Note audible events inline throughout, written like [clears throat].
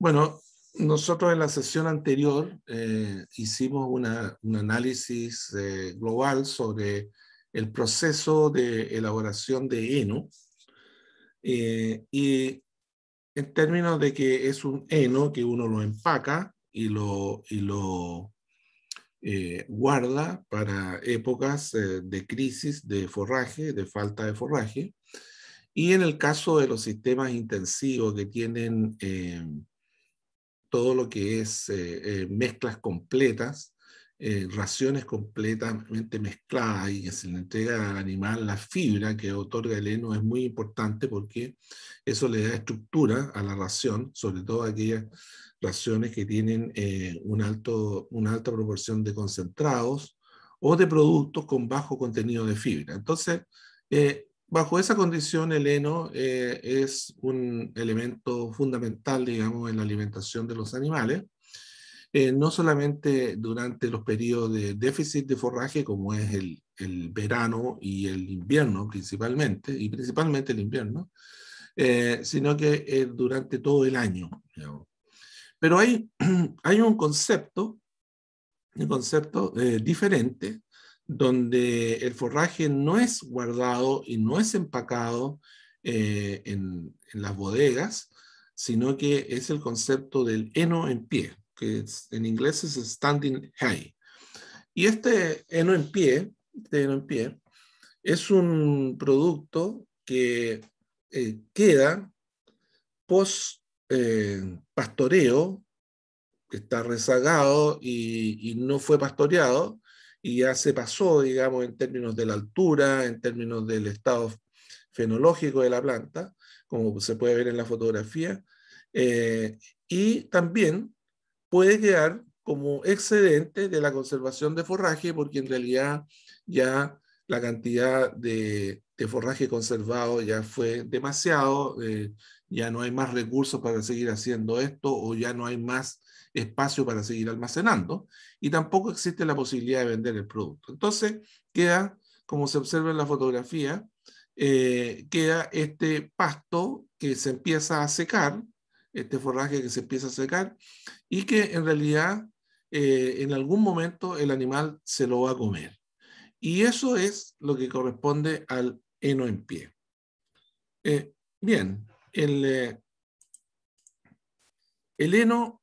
Bueno, nosotros en la sesión anterior eh, hicimos un análisis eh, global sobre el proceso de elaboración de heno eh, y en términos de que es un heno que uno lo empaca y lo, y lo guarda para épocas de crisis de forraje, de falta de forraje. Y en el caso de los sistemas intensivos que tienen todo lo que es eh, eh, mezclas completas, eh, raciones completamente mezcladas y que se le entrega al animal la fibra que otorga el heno es muy importante porque eso le da estructura a la ración, sobre todo aquellas raciones que tienen un alto, una alta proporción de concentrados o de productos con bajo contenido de fibra. Entonces, bajo esa condición el heno eh, es un elemento fundamental, digamos, en la alimentación de los animales, eh, no solamente durante los periodos de déficit de forraje, como es el, verano y el invierno principalmente, y principalmente el invierno, eh, sino que durante todo el año. Pero hay, [clears throat] hay un concepto, un concepto diferente donde el forraje no es guardado y no es empacado eh, en, las bodegas, sino que es el concepto del heno en pie, que en inglés es standing hay. Y este heno en pie, este heno en pie es un producto que eh, queda post eh, pastoreo, que está rezagado y no fue pastoreado, y ya se pasó, digamos, en términos de la altura, en términos del estado fenológico de la planta, como se puede ver en la fotografía, eh, y también puede quedar como excedente de la conservación de forraje, porque en realidad ya la cantidad de, forraje conservado ya fue demasiado, eh, ya no hay más recursos para seguir haciendo esto o ya no hay más espacio para seguir almacenando y tampoco existe la posibilidad de vender el producto. Entonces, queda, como se observa en la fotografía, eh, queda este pasto que se empieza a secar, este forraje que se empieza a secar y que en realidad eh, en algún momento el animal se lo va a comer. Y eso es lo que corresponde al heno en pie. Eh, bien, el, el heno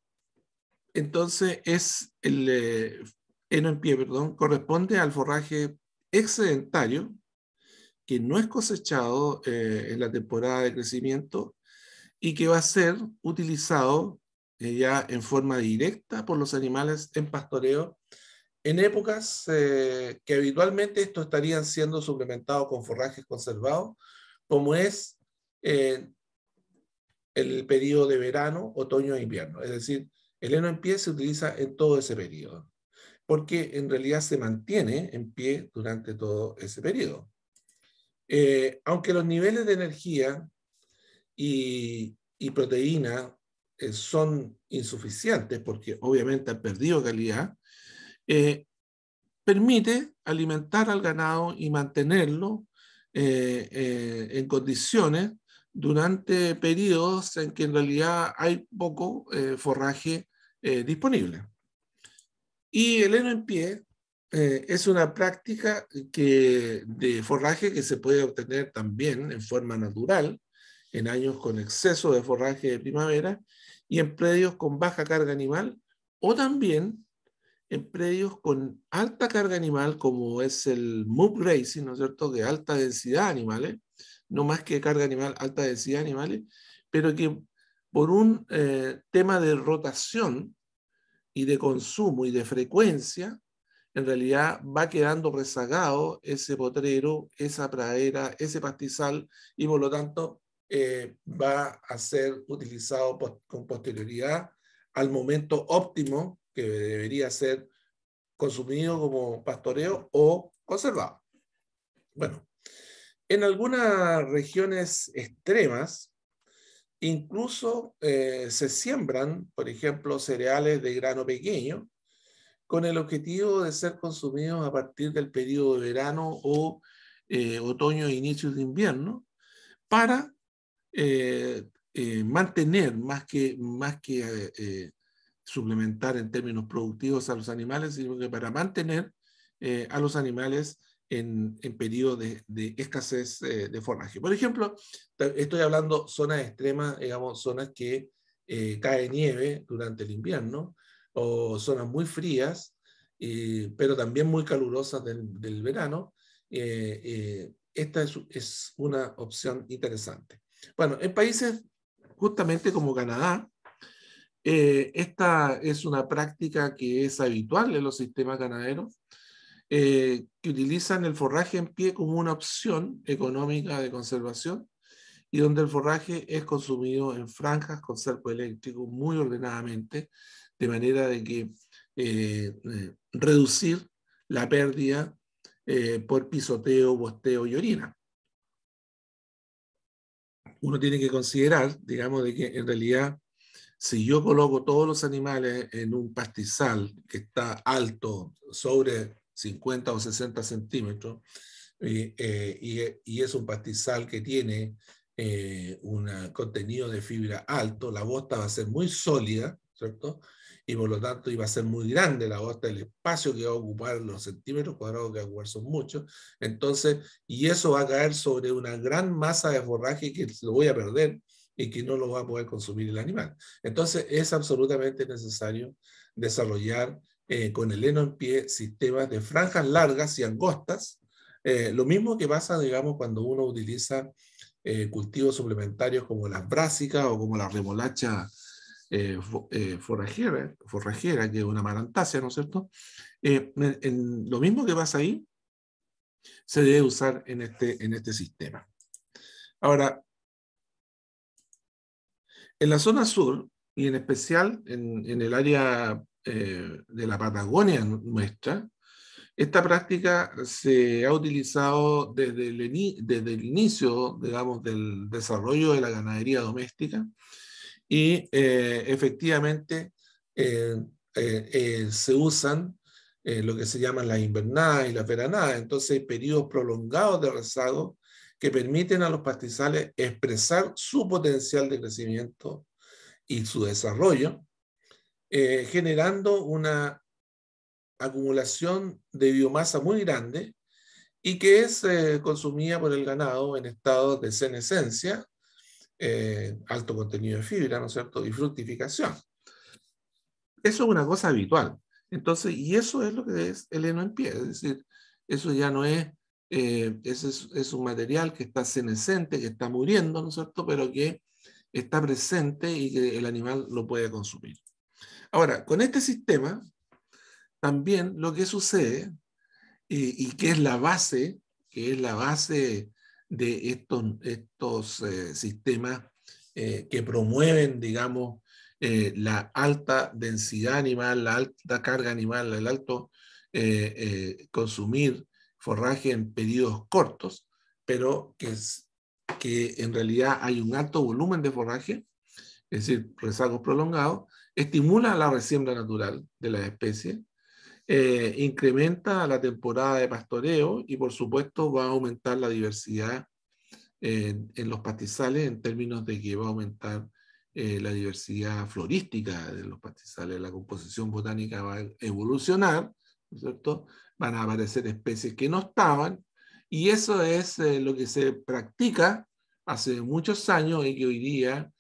entonces es el eh, en pie, perdón, corresponde al forraje excedentario que no es cosechado eh, en la temporada de crecimiento y que va a ser utilizado eh, ya en forma directa por los animales en pastoreo en épocas eh, que habitualmente estos estarían siendo suplementados con forrajes conservados, como es el periodo de verano, otoño e invierno. Es decir, el heno en pie se utiliza en todo ese periodo, porque en realidad se mantiene en pie durante todo ese periodo. Eh, aunque los niveles de energía y, proteína eh, son insuficientes, porque obviamente han perdido calidad, eh, permite alimentar al ganado y mantenerlo en condiciones durante periodos en que en realidad hay poco eh, forraje eh, disponible. Y el heno en pie eh, es una práctica que, de forraje que se puede obtener también en forma natural en años con exceso de forraje de primavera y en predios con baja carga animal o también en predios con alta carga animal como es el move grazing, ¿no es cierto?, de alta densidad de animales, no más que carga animal, alta densidad de animales, pero que por un eh, tema de rotación y de consumo y de frecuencia, en realidad va quedando rezagado ese potrero, esa pradera, ese pastizal y por lo tanto eh, va a ser utilizado con posterioridad al momento óptimo que debería ser consumido como pastoreo o conservado. Bueno, en algunas regiones extremas, incluso eh, se siembran, por ejemplo, cereales de grano pequeño, con el objetivo de ser consumidos a partir del periodo de verano o eh, otoño e inicios de invierno, para eh, mantener más que, más que suplementar en términos productivos a los animales, sino que para mantener a los animales en, en periodos de, escasez eh, de forraje. Por ejemplo, estoy hablando zonas extremas, digamos, zonas que eh, cae nieve durante el invierno, o zonas muy frías, pero también muy calurosas del, verano. Eh, esta es, una opción interesante. Bueno, en países justamente como Canadá, esta es una práctica que es habitual en los sistemas ganaderos. Eh, que utilizan el forraje en pie como una opción económica de conservación y donde el forraje es consumido en franjas con cerco eléctrico muy ordenadamente, de manera de que eh, eh, reducir la pérdida por pisoteo, bosteo y orina. Uno tiene que considerar, digamos, de que en realidad si yo coloco todos los animales en un pastizal que está alto sobre 50 o 60 centímetros, eh, y, es un pastizal que tiene eh, un contenido de fibra alto, la bosta va a ser muy sólida, ¿cierto? Y por lo tanto iba a ser muy grande la bosta, el espacio que va a ocupar, los centímetros cuadrados que va a ocupar son muchos. Entonces, y eso va a caer sobre una gran masa de forraje que lo voy a perder y que no lo va a poder consumir el animal. Entonces, es absolutamente necesario desarrollar eh, con el heno en pie, sistemas de franjas largas y angostas, eh, lo mismo que pasa, digamos, cuando uno utiliza eh, cultivos suplementarios como las brásicas o como la remolacha forrajera, forrajera, que es una marantasia, ¿no es cierto? En, lo mismo que pasa ahí se debe usar en este, en este sistema. Ahora, en la zona sur, y en especial en el área eh, de la Patagonia nuestra, esta práctica se ha utilizado desde el, desde el inicio, digamos, del desarrollo de la ganadería doméstica y eh, efectivamente eh, se usan lo que se llaman las invernadas y las veranadas, entonces hay periodos prolongados de rezago que permiten a los pastizales expresar su potencial de crecimiento y su desarrollo, eh, generando una acumulación de biomasa muy grande y que es eh, consumida por el ganado en estado de senescencia, eh, alto contenido de fibra, ¿no es cierto?, y fructificación. Eso es una cosa habitual. Entonces, y eso es lo que es el heno en pie, es decir, eso ya no es, ese es, un material que está senescente, que está muriendo, ¿no es cierto?, pero que está presente y que el animal lo puede consumir. Ahora, con este sistema, también lo que sucede, y, que es la base, que es la base de estos, eh, sistemas eh, que promueven, digamos, eh, la alta densidad animal, la alta carga animal, el alto consumir forraje en periodos cortos, pero que, es, que en realidad hay un alto volumen de forraje, es decir, rezagos prolongados, estimula la resiembra natural de las especies, eh, incrementa la temporada de pastoreo y por supuesto va a aumentar la diversidad en, los pastizales en términos de que va a aumentar eh, la diversidad florística de los pastizales, la composición botánica va a evolucionar, Van a aparecer especies que no estaban y eso es eh, lo que se practica hace muchos años y que hoy día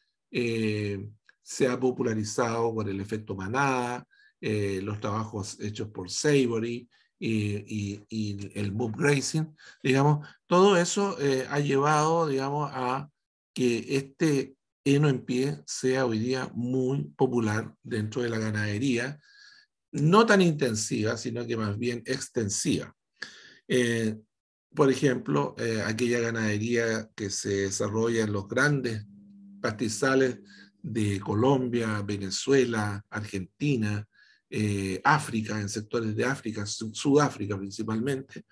se ha popularizado por el efecto manada, eh, los trabajos hechos por Savory y, el boom racing, digamos, todo eso eh, ha llevado, digamos, a que este heno en pie sea hoy día muy popular dentro de la ganadería, no tan intensiva, sino que más bien extensiva. Eh, por ejemplo, aquella ganadería que se desarrolla en los grandes pastizales de Colombia, Venezuela, Argentina, eh, África, en sectores de África, Sudáfrica principalmente,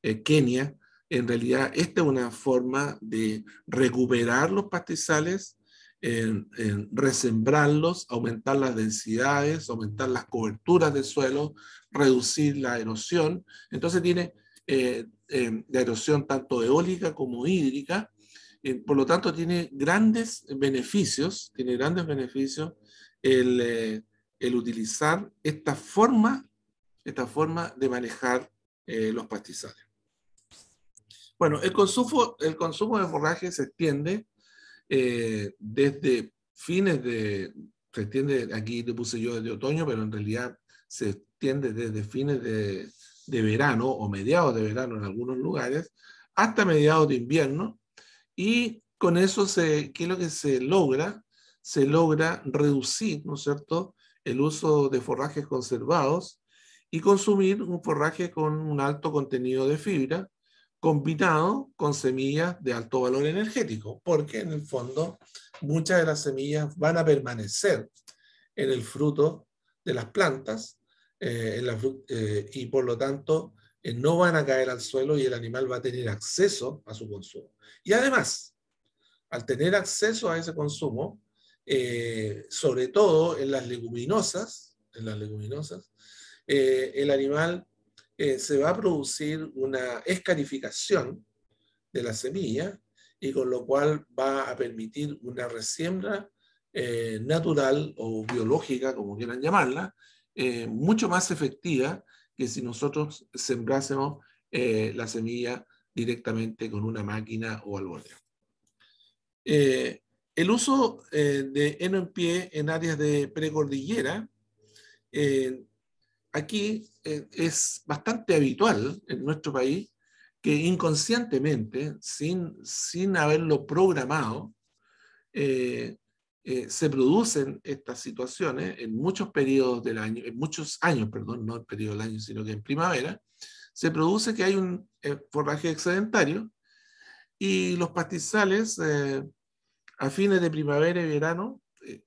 eh, Kenia, en realidad esta es una forma de recuperar los pastizales, en, resembrarlos, aumentar las densidades, aumentar las coberturas del suelo, reducir la erosión. Entonces tiene eh, la erosión tanto eólica como hídrica eh, por lo tanto, tiene grandes beneficios, tiene grandes beneficios el, eh, el utilizar esta forma, esta forma de manejar eh, los pastizales. Bueno, el consumo, el consumo de forraje se extiende desde fines de, se extiende, aquí te puse yo desde otoño, pero en realidad se extiende desde fines de, de verano o mediados de verano en algunos lugares, hasta mediados de invierno, y con eso, se, ¿qué es lo que se logra? Se logra reducir, ¿no es cierto?, el uso de forrajes conservados y consumir un forraje con un alto contenido de fibra combinado con semillas de alto valor energético, porque en el fondo muchas de las semillas van a permanecer en el fruto de las plantas eh, eh, y por lo tanto no van a caer al suelo y el animal va a tener acceso a su consumo. Y además, al tener acceso a ese consumo, eh, sobre todo en las leguminosas, en las leguminosas, eh, el animal eh, se va a producir una escarificación de la semilla y con lo cual va a permitir una resiembra natural o biológica, como quieran llamarla, mucho más efectiva que si nosotros sembrásemos eh, la semilla directamente con una máquina o al Eh, el uso eh, de heno en pie en áreas de precordillera, eh, aquí es bastante habitual en nuestro país que inconscientemente, sin, sin haberlo programado, eh, se producen estas situaciones en muchos periodos del año, en muchos años, perdón, no en periodo del año, sino que en primavera, se produce que hay un eh, forraje excedentario y los pastizales eh, a fines de primavera y verano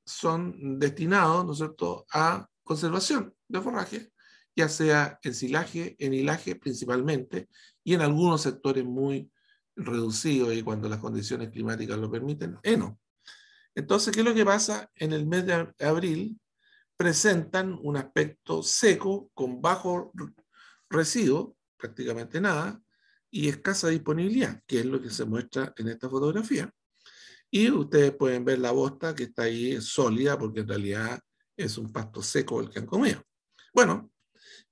son destinados, ¿no es cierto?, a conservación de forraje, ya sea en silaje, en hilaje principalmente, y en algunos sectores muy reducidos y cuando las condiciones climáticas lo permiten, eno. Entonces, ¿qué es lo que pasa? En el mes de abril presentan un aspecto seco con bajo residuo, prácticamente nada, y escasa disponibilidad, que es lo que se muestra en esta fotografía. Y ustedes pueden ver la bosta que está ahí sólida porque en realidad es un pasto seco el que han comido. Bueno,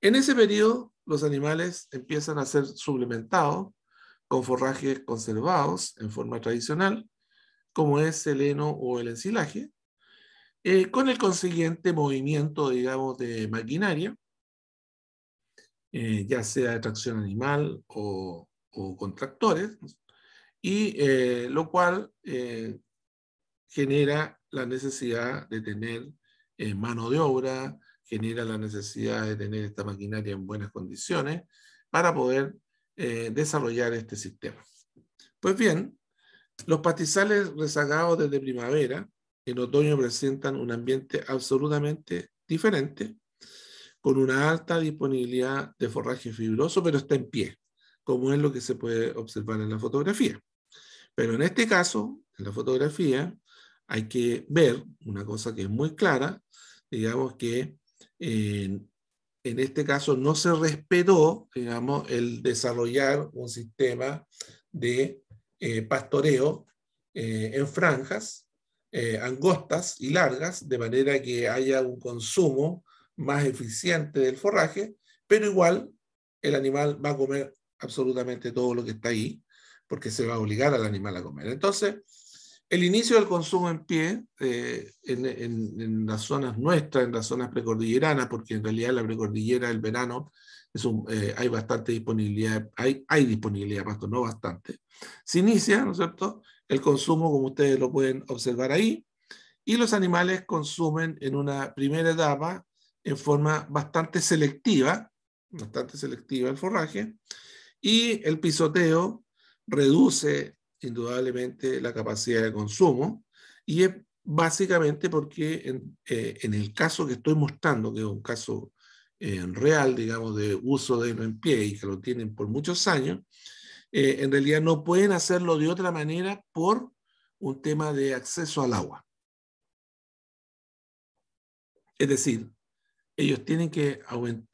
en ese periodo los animales empiezan a ser suplementados con forrajes conservados en forma tradicional como es el heno o el ensilaje, eh, con el consiguiente movimiento, digamos, de maquinaria, eh, ya sea de tracción animal o, contractores, tractores, y eh, lo cual genera la necesidad de tener mano de obra, genera la necesidad de tener esta maquinaria en buenas condiciones para poder desarrollar este sistema. Pues bien, los pastizales rezagados desde primavera, en otoño presentan un ambiente absolutamente diferente, con una alta disponibilidad de forraje fibroso, pero está en pie, como es lo que se puede observar en la fotografía. Pero en este caso, en la fotografía, hay que ver una cosa que es muy clara, digamos que en este caso no se respetó, digamos, el desarrollar un sistema de eh, pastoreo eh, en franjas eh, angostas y largas, de manera que haya un consumo más eficiente del forraje, pero igual el animal va a comer absolutamente todo lo que está ahí, porque se va a obligar al animal a comer. Entonces, el inicio del consumo en pie, en, las zonas nuestras, en las zonas precordilleranas, porque en realidad la precordillera del verano hay bastante disponibilidad, hay, hay disponibilidad de pasto, no bastante, se inicia, ¿no es cierto?, el consumo, como ustedes lo pueden observar ahí, y los animales consumen en una primera etapa en forma bastante selectiva, bastante selectiva el forraje, y el pisoteo reduce indudablemente la capacidad de consumo, y es básicamente porque en, eh, el caso que estoy mostrando, que es un caso eh, real, digamos, de uso de hilo en pie y que lo tienen por muchos años, eh, en realidad no pueden hacerlo de otra manera por un tema de acceso al agua. Es decir, ellos tienen que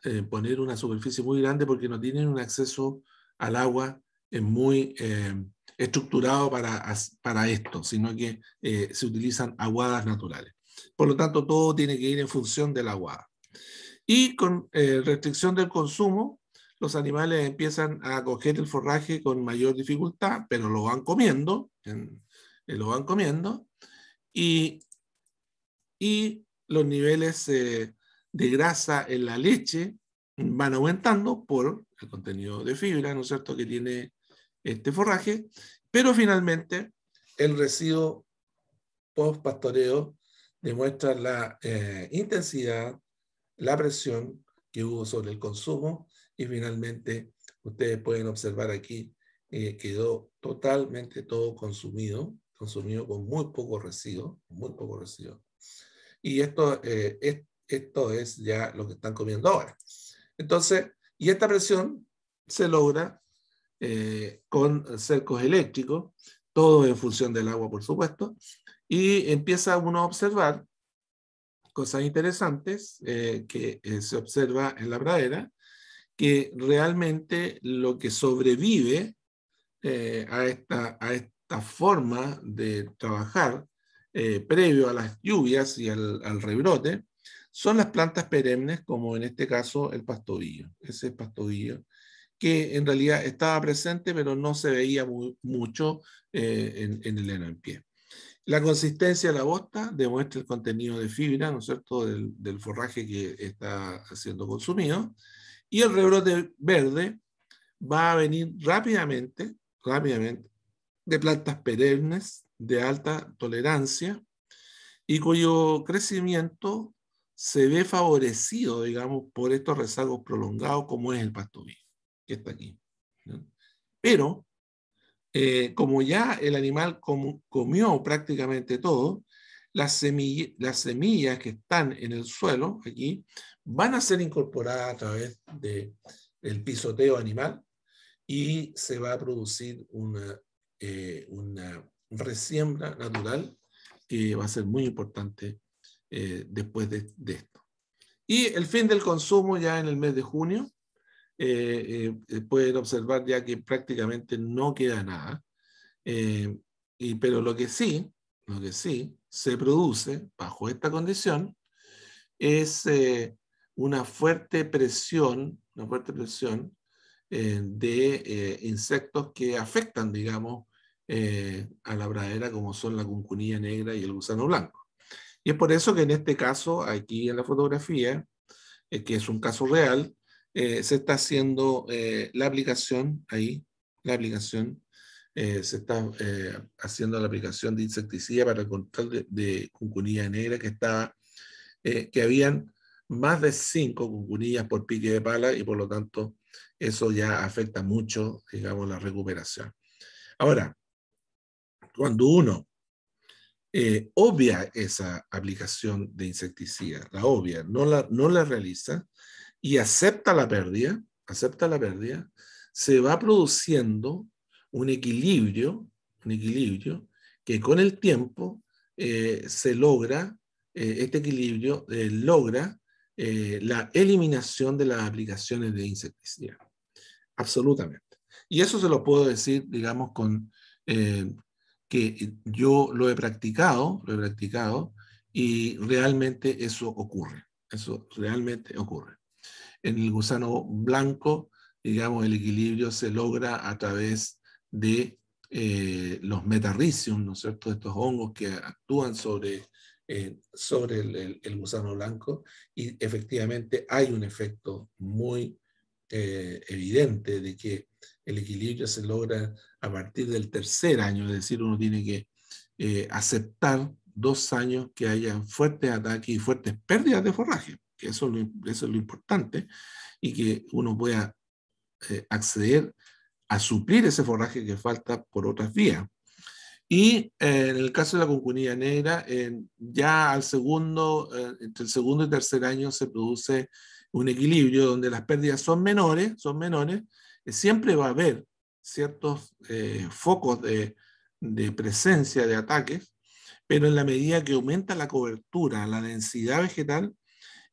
eh, poner una superficie muy grande porque no tienen un acceso al agua eh, muy estructurado para, para esto, sino que se utilizan aguadas naturales. Por lo tanto, todo tiene que ir en función de la aguada. Y con restricción del consumo, los animales empiezan a coger el forraje con mayor dificultad, pero lo van comiendo, eh, lo van comiendo, y, los niveles eh, de grasa en la leche van aumentando por el contenido de fibra, ¿no es cierto?, que tiene este forraje, pero finalmente el residuo post-pastoreo demuestra la eh, intensidad, la presión que hubo sobre el consumo y finalmente, ustedes pueden observar aquí, eh, quedó totalmente todo consumido, consumido con muy poco residuo, muy poco residuo. Y esto, eh, es, esto es ya lo que están comiendo ahora. Entonces, y esta presión se logra eh, con cercos eléctricos, todo en función del agua, por supuesto, y empieza uno a observar cosas interesantes eh, que se observa en la pradera, que realmente lo que sobrevive eh, a, esta, a esta forma de trabajar eh, previo a las lluvias y al, rebrote son las plantas perennes, como en este caso el pastovillo, ese pastovillo que en realidad estaba presente pero no se veía mucho eh, en, en, el La consistencia de la bosta demuestra el contenido de fibra, ¿no es cierto?, del forraje que está siendo consumido. Y el rebrote verde va a venir rápidamente, rápidamente, de plantas perennes de alta tolerancia y cuyo crecimiento se ve favorecido, digamos, por estos rezagos prolongados como es el pasto vivo, que está aquí. Pero, eh, como ya el animal comió prácticamente todo, las, las semillas que están en el suelo aquí van a ser incorporadas a través del el pisoteo animal y se va a producir una, eh, una resiembra natural que va a ser muy importante eh, después de, esto. Y el fin del consumo ya en el mes de junio, eh, pueden observar ya que prácticamente no queda nada. Y, pero lo que sí, lo que sí, se produce bajo esta condición es eh, una fuerte presión, una fuerte presión eh, de eh, insectos que afectan, digamos, a la pradera como son la cuncunilla negra y el gusano blanco. Y es por eso que en este caso, aquí en la fotografía, que es un caso real, se está haciendo la aplicación ahí, la aplicación eh, se está eh, haciendo la aplicación de insecticida para el control de, de negra que había eh, que habían más de cinco cucunillas por pique de pala y por lo tanto eso ya afecta mucho, digamos, la recuperación. Ahora, cuando uno obvia esa aplicación de insecticida, la obvia, no la, no la realiza y acepta la pérdida, acepta la pérdida, se va produciendo un equilibrio, un equilibrio que con el tiempo eh, se logra, eh, este equilibrio eh, logra la eliminación de las aplicaciones de insecticida. Absolutamente. Y eso se lo puedo decir, digamos, con que yo lo he practicado, lo he practicado, y realmente eso ocurre. Eso realmente ocurre. En el gusano blanco, digamos, el equilibrio se logra a través de eh, los metarricium, ¿no es cierto?, estos hongos que actúan sobre, eh, sobre el, gusano blanco y efectivamente hay un efecto muy eh, evidente de que el equilibrio se logra a partir del tercer año, es decir, uno tiene que aceptar dos años que haya fuertes ataques y fuertes pérdidas de forraje, que eso es lo, eso es lo importante, y que uno pueda acceder a suplir ese forraje que falta por otras vías. Y eh, en el caso de la concunilla negra, ya al segundo, eh, entre el segundo y tercer año se produce un equilibrio donde las pérdidas son menores, son menores, eh, siempre va a haber ciertos focos de, presencia de ataques, pero en la medida que aumenta la cobertura, la densidad vegetal,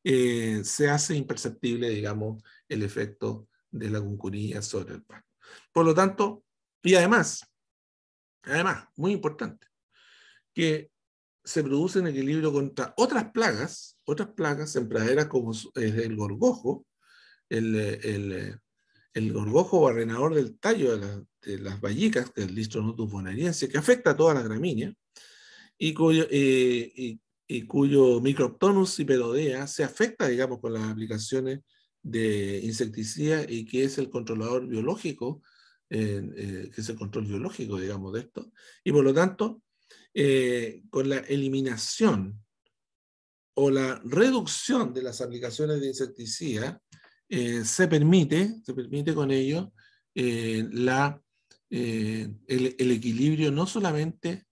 se hace imperceptible, digamos, el efecto de la concunilla sobre el pan. Por lo tanto, y además, además, muy importante, que se produce en equilibrio contra otras plagas, otras plagas en praderas como es el gorgojo, el, el, el gorgojo barrenador del tallo de, las vallicas, que es el listronotus bonariense, que afecta a toda la gramínea, y cuyo, eh, y, y se afecta, digamos, con las aplicaciones de insecticida y que es el controlador biológico, eh, que es el control biológico, digamos, de esto. Y por lo tanto, eh, con la eliminación o la reducción de las aplicaciones de insecticida eh, se, permite, se permite con ello la, el, equilibrio no solamente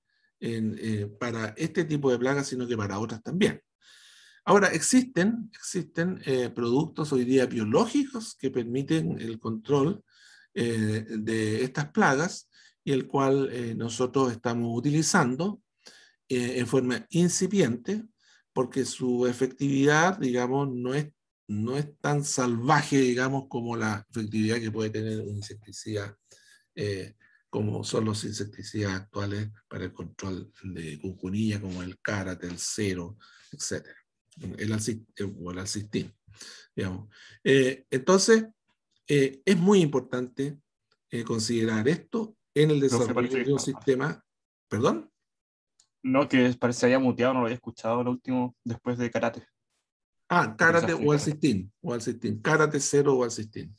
para este tipo de plagas, sino que para otras también. Ahora, existen, existen eh, productos hoy día biológicos que permiten el control eh, de estas plagas y el cual eh, nosotros estamos utilizando en forma incipiente porque su efectividad, digamos, no es, no es tan salvaje, digamos, como la efectividad que puede tener un insecticida como son los insecticidas actuales para el control de cucunilla, como el cárate, el cero, etcétera el eh, o el alcistín. Digamos. Eh, entonces, eh, es muy importante considerar esto en el desarrollo de un sistema. ¿Perdón? No, que parece que muteado, no lo había escuchado lo último después de karate. Ah, karate o alcistín, o karate cero o alcistín.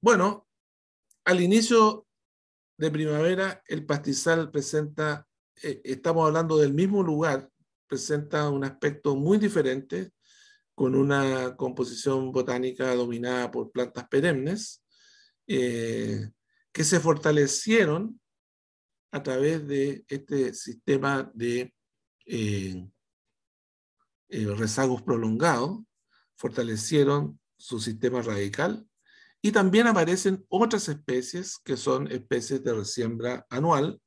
bueno, al inicio de primavera, el pastizal presenta eh, estamos hablando del mismo lugar, presenta un aspecto muy diferente, con una composición botánica dominada por plantas perennes, eh, que se fortalecieron a través de este sistema de eh, rezagos prolongados, fortalecieron su sistema radical y también aparecen otras especies que son especies de resiembra anual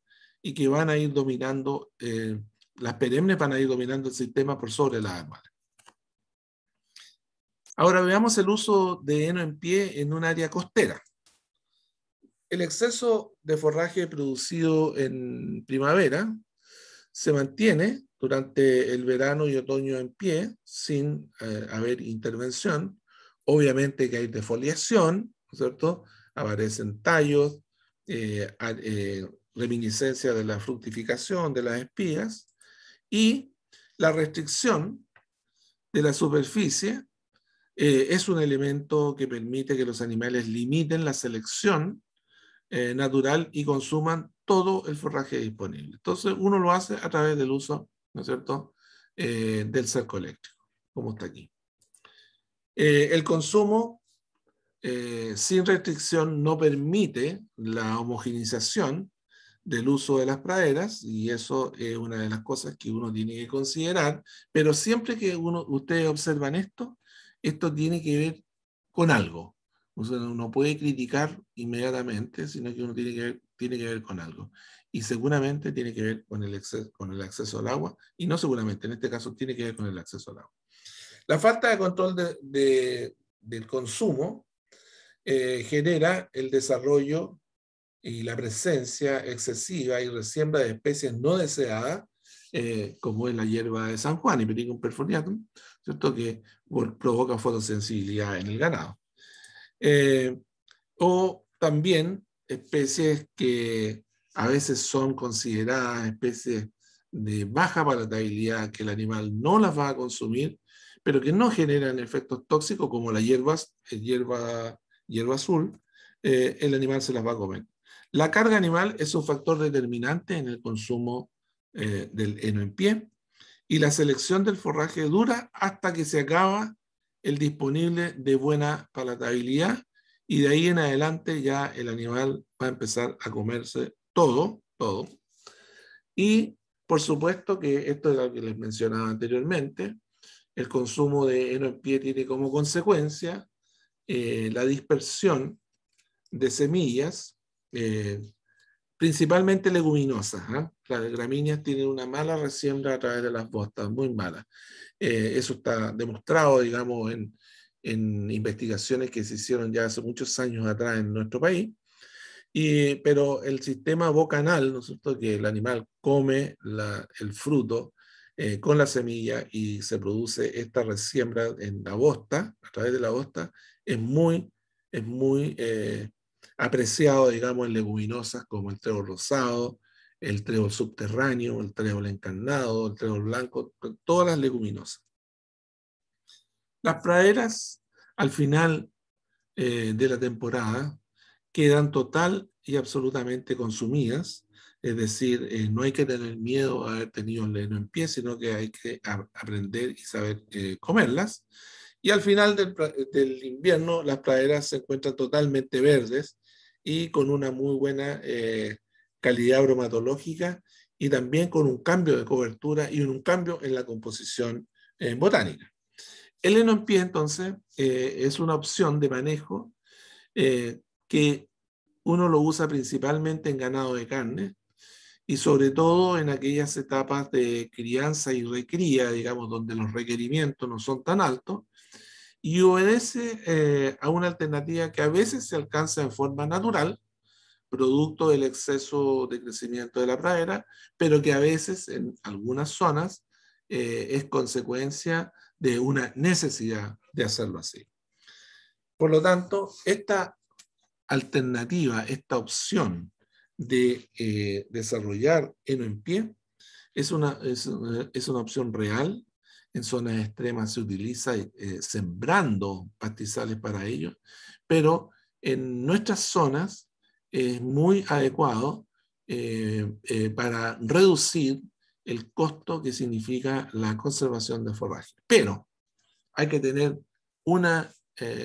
y que van a ir dominando, eh, las perennes van a ir dominando el sistema por sobre las armas. Ahora veamos el uso de heno en pie en un área costera. El exceso de forraje producido en primavera se mantiene durante el verano y otoño en pie sin eh, haber intervención. Obviamente que hay defoliación, ¿cierto? Aparecen tallos, eh, eh reminiscencia de la fructificación de las espías, y la restricción de la superficie eh, es un elemento que permite que los animales limiten la selección eh, natural y consuman todo el forraje disponible. Entonces uno lo hace a través del uso, ¿no es cierto?, eh, del cerco eléctrico, como está aquí. el consumo sin restricción no permite la homogenización del uso de las praderas y eso es una de las cosas que uno tiene que considerar, pero siempre que uno, ustedes observan esto, esto tiene que ver con algo. uno puede criticar inmediatamente, sino que uno tiene que, ver, tiene que ver con algo. Y seguramente tiene que ver con el, exceso, con el acceso al agua, y no seguramente, en este caso tiene que ver con el acceso al agua. La falta de control de, del consumo eh, genera el desarrollo y la presencia excesiva y resiembra de especies no deseadas, eh, como es la hierba de San Juan, y Pericum ¿cierto? que provoca fotosensibilidad en el ganado. Eh, o también especies que a veces son consideradas especies de baja palatabilidad, que el animal no las va a consumir, pero que no generan efectos tóxicos como la hierbas, eh, hierba, hierba azul, el animal se las va a comer. La carga animal es un factor determinante en el consumo eh, del heno en pie y la selección del forraje dura hasta que se acaba el disponible de buena palatabilidad y de ahí en adelante ya el animal va a empezar a comerse todo, todo. Y por supuesto que esto es lo que les mencionaba anteriormente, el consumo de heno en pie tiene como consecuencia eh, la dispersión de semillas eh, principalmente leguminosas. ¿eh? Las gramíneas tienen una mala resiembra a través de las bostas, muy mala. Eh, eso está demostrado, digamos, en, en, investigaciones que se hicieron ya hace muchos años atrás en nuestro país. Y, pero el sistema bocanal, que el animal come el fruto eh, con la semilla y se produce esta resiembra en la bosta, a través de la bosta, es muy, es muy apreciado, digamos, en leguminosas como el trébol rosado, el trébol subterráneo, el trébol encarnado, el trébol blanco, todas las leguminosas. Las praderas, al final eh, de la temporada, quedan total y absolutamente consumidas, es decir, eh, no hay que tener miedo a haber tenido el en pie, sino que hay que aprender y saber eh, comerlas. Y al final del invierno, las praderas se encuentran totalmente verdes, y con una muy buena eh, calidad bromatológica y también con un cambio de cobertura y un cambio en la composición eh, botánica. El en pie, entonces, eh, es una opción de manejo que uno lo usa principalmente en ganado de carne y sobre todo en aquellas etapas de crianza y recría, digamos, donde los requerimientos no son tan altos, y obedece eh, a una alternativa que a veces se alcanza en forma natural, producto del exceso de crecimiento de la pradera, pero que a veces en algunas zonas eh, es consecuencia de una necesidad de hacerlo así. Por lo tanto, esta alternativa, esta opción de eh, desarrollar heno en pie, es una, es, es una opción real en zonas extremas se utiliza eh, sembrando pastizales para ellos, pero en nuestras zonas es muy adecuado eh, eh, para reducir el costo que significa la conservación de forraje. Pero hay que tener una,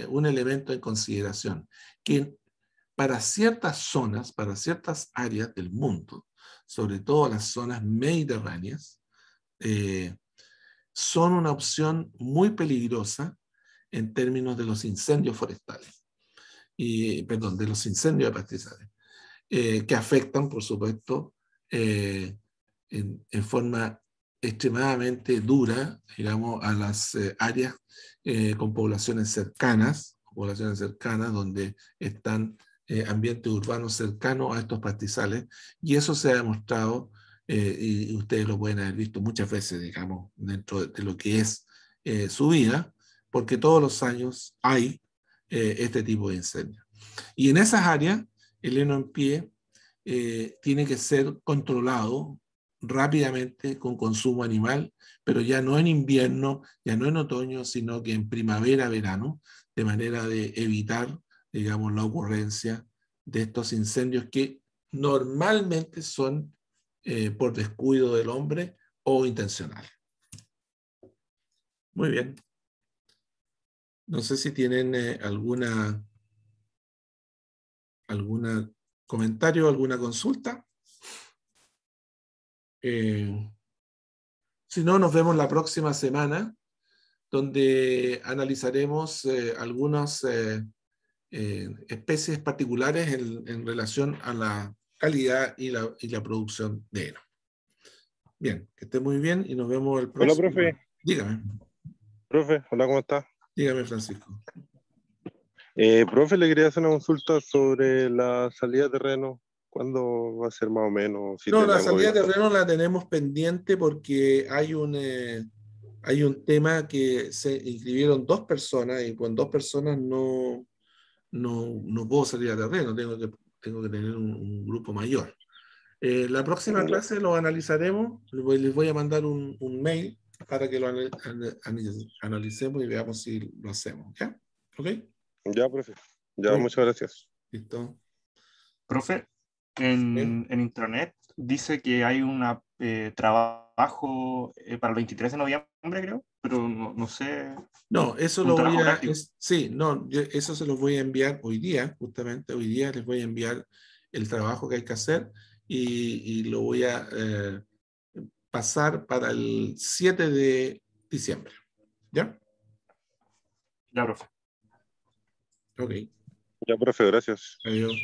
un elemento en consideración, que para ciertas zonas, para ciertas áreas del mundo, sobre todo las zonas mediterráneas, son una opción muy peligrosa en términos de los incendios forestales, y, perdón, de los incendios de pastizales, eh, que afectan, por supuesto, eh, en, forma extremadamente dura, digamos, a las eh, áreas con poblaciones cercanas, poblaciones cercanas donde están ambientes urbanos cercanos a estos pastizales, y eso se ha demostrado eh, y ustedes lo pueden haber visto muchas veces, digamos, dentro de, lo que es eh, su vida, porque todos los años hay eh, este tipo de incendios. Y en esas áreas, el heno en pie tiene que ser controlado rápidamente con consumo animal, pero ya no en invierno, ya no en otoño, sino que en primavera, verano, de manera de evitar, digamos, la ocurrencia de estos incendios que normalmente son eh, por descuido del hombre o intencional. Muy bien. No sé si tienen eh, alguna alguna comentario, alguna consulta. Eh, si no, nos vemos la próxima semana, donde analizaremos algunas especies particulares en relación a la calidad y la, y la producción de heno. Bien, que esté muy bien y nos vemos el próximo. Hola, profe. Dígame. Profe, hola, ¿cómo está? Dígame, Francisco. Eh, profe, le quería hacer una consulta sobre la salida de terreno. ¿Cuándo va a ser más o menos? no, la salida de terreno la tenemos pendiente porque hay un, eh, hay un tema que se inscribieron dos personas y con dos personas no, no, no puedo salir a terreno. Tengo que tengo que tener un, grupo mayor. Eh, la próxima clase lo analizaremos, les voy a mandar un, mail para que lo analicemos y veamos si lo hacemos, ¿ya? ¿Ok? Ya, profe. Ya, muchas gracias. Listo. Profe, en, en intranet dice que hay un eh, trabajo eh, para el 23 de noviembre, creo, pero no, no sé. No, eso lo voy a. sí, no, eso se los voy a enviar hoy día, justamente hoy día les voy a enviar el trabajo que hay que hacer y, lo voy a eh, pasar para el 7 de diciembre. ¿Ya? Ya, profe. Ok. Ya, profe, gracias. Adiós.